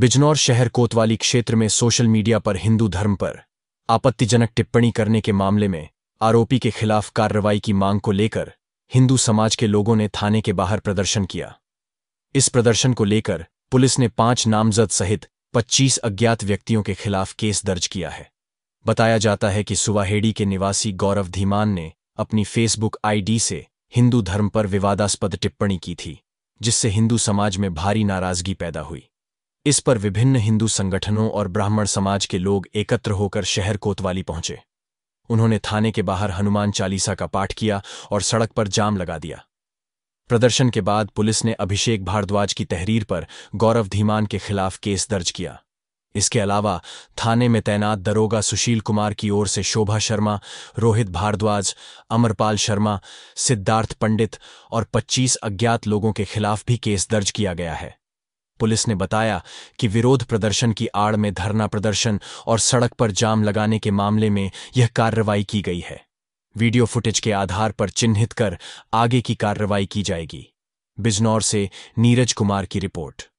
बिजनौर शहर कोतवाली क्षेत्र में सोशल मीडिया पर हिंदू धर्म पर आपत्तिजनक टिप्पणी करने के मामले में आरोपी के खिलाफ कार्रवाई की मांग को लेकर हिंदू समाज के लोगों ने थाने के बाहर प्रदर्शन किया इस प्रदर्शन को लेकर पुलिस ने पांच नामजद सहित 25 अज्ञात व्यक्तियों के खिलाफ केस दर्ज किया है बताया जाता है कि सुवाहेड़ी के निवासी गौरव धीमान ने अपनी फेसबुक आईडी से हिंदू धर्म पर विवादास्पद टिप्पणी की थी जिससे हिंदू समाज में भारी नाराजगी पैदा हुई इस पर विभिन्न हिंदू संगठनों और ब्राह्मण समाज के लोग एकत्र होकर शहर कोतवाली पहुंचे उन्होंने थाने के बाहर हनुमान चालीसा का पाठ किया और सड़क पर जाम लगा दिया प्रदर्शन के बाद पुलिस ने अभिषेक भारद्वाज की तहरीर पर गौरव धीमान के खिलाफ केस दर्ज किया इसके अलावा थाने में तैनात दरोगा सुशील कुमार की ओर से शोभा शर्मा रोहित भारद्वाज अमरपाल शर्मा सिद्धार्थ पंडित और 25 अज्ञात लोगों के खिलाफ भी केस दर्ज किया गया है पुलिस ने बताया कि विरोध प्रदर्शन की आड़ में धरना प्रदर्शन और सड़क पर जाम लगाने के मामले में यह कार्रवाई की गई है वीडियो फुटेज के आधार पर चिन्हित कर आगे की कार्रवाई की जाएगी बिजनौर से नीरज कुमार की रिपोर्ट